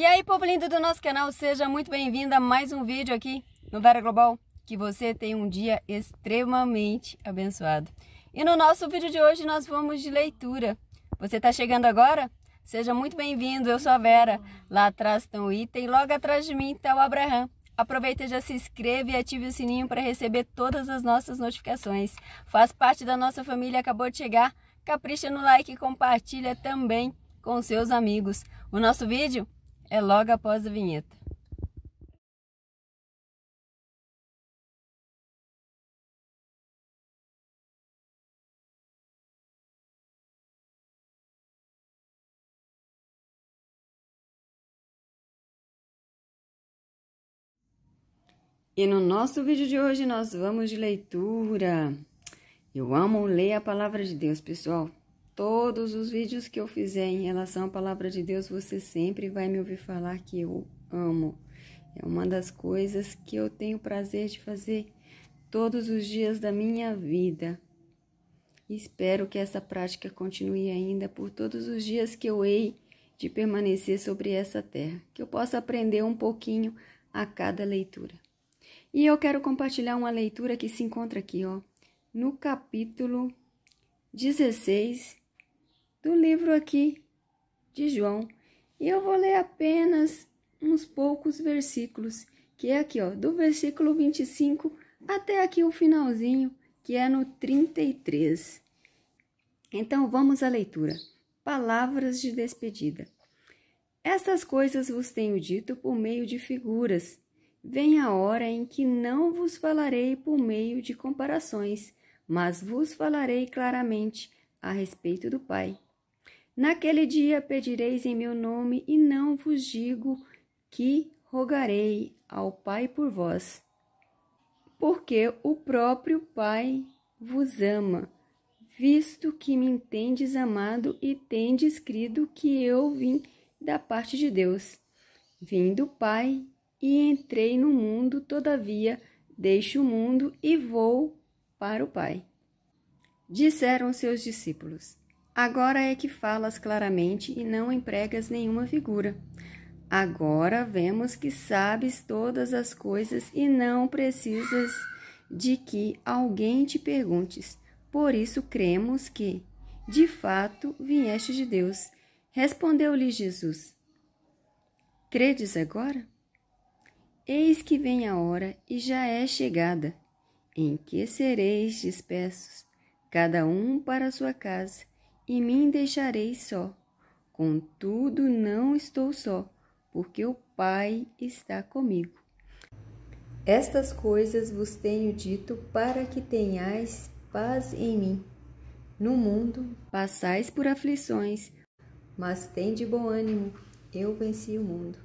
E aí, povo lindo do nosso canal, seja muito bem-vindo a mais um vídeo aqui no Vera Global. Que você tenha um dia extremamente abençoado. E no nosso vídeo de hoje nós vamos de leitura. Você está chegando agora? Seja muito bem-vindo, eu sou a Vera. Lá atrás estão o item, logo atrás de mim está o Abraham. Aproveita e já se inscreve e ative o sininho para receber todas as nossas notificações. Faz parte da nossa família, acabou de chegar? Capricha no like e compartilha também com seus amigos. O nosso vídeo é logo após a vinheta. E no nosso vídeo de hoje nós vamos de leitura. Eu amo ler a palavra de Deus, pessoal. Todos os vídeos que eu fizer em relação à palavra de Deus, você sempre vai me ouvir falar que eu amo. É uma das coisas que eu tenho prazer de fazer todos os dias da minha vida. Espero que essa prática continue ainda por todos os dias que eu hei de permanecer sobre essa terra, que eu possa aprender um pouquinho a cada leitura. E eu quero compartilhar uma leitura que se encontra aqui, ó, no capítulo 16 do livro aqui de João. E eu vou ler apenas uns poucos versículos, que é aqui, ó, do versículo 25 até aqui o finalzinho, que é no 33. Então vamos à leitura. Palavras de despedida. Estas coisas vos tenho dito por meio de figuras. Vem a hora em que não vos falarei por meio de comparações, mas vos falarei claramente a respeito do Pai. Naquele dia pedireis em meu nome, e não vos digo que rogarei ao Pai por vós, porque o próprio Pai vos ama, visto que me entendes amado e tendes crido que eu vim da parte de Deus. Vim do Pai e entrei no mundo, todavia deixo o mundo e vou para o Pai. Disseram seus discípulos. Agora é que falas claramente e não empregas nenhuma figura. Agora vemos que sabes todas as coisas e não precisas de que alguém te perguntes. Por isso cremos que, de fato, vieste de Deus. Respondeu-lhe Jesus: Credes agora? Eis que vem a hora e já é chegada, em que sereis dispersos, cada um para sua casa e me deixarei só. Contudo, não estou só, porque o Pai está comigo. Estas coisas vos tenho dito para que tenhais paz em mim. No mundo passais por aflições, mas tende bom ânimo, eu venci o mundo.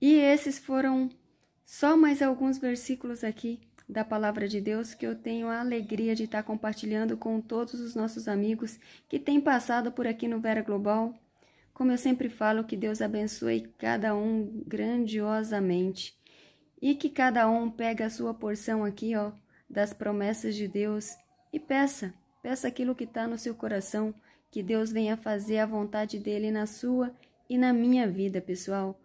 E esses foram só mais alguns versículos aqui da palavra de Deus que eu tenho a alegria de estar compartilhando com todos os nossos amigos que têm passado por aqui no Vera Global. Como eu sempre falo, que Deus abençoe cada um grandiosamente e que cada um pegue a sua porção aqui, ó, das promessas de Deus e peça, peça aquilo que está no seu coração, que Deus venha fazer a vontade dele na sua e na minha vida, pessoal.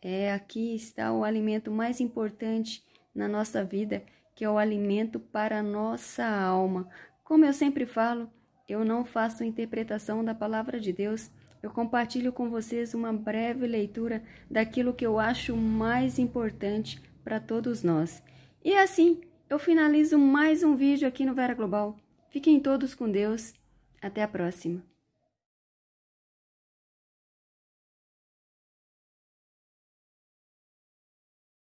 É, aqui está o alimento mais importante na nossa vida, que é o alimento para a nossa alma. Como eu sempre falo, eu não faço interpretação da palavra de Deus. Eu compartilho com vocês uma breve leitura daquilo que eu acho mais importante para todos nós. E assim, eu finalizo mais um vídeo aqui no Vera Global. Fiquem todos com Deus. Até a próxima.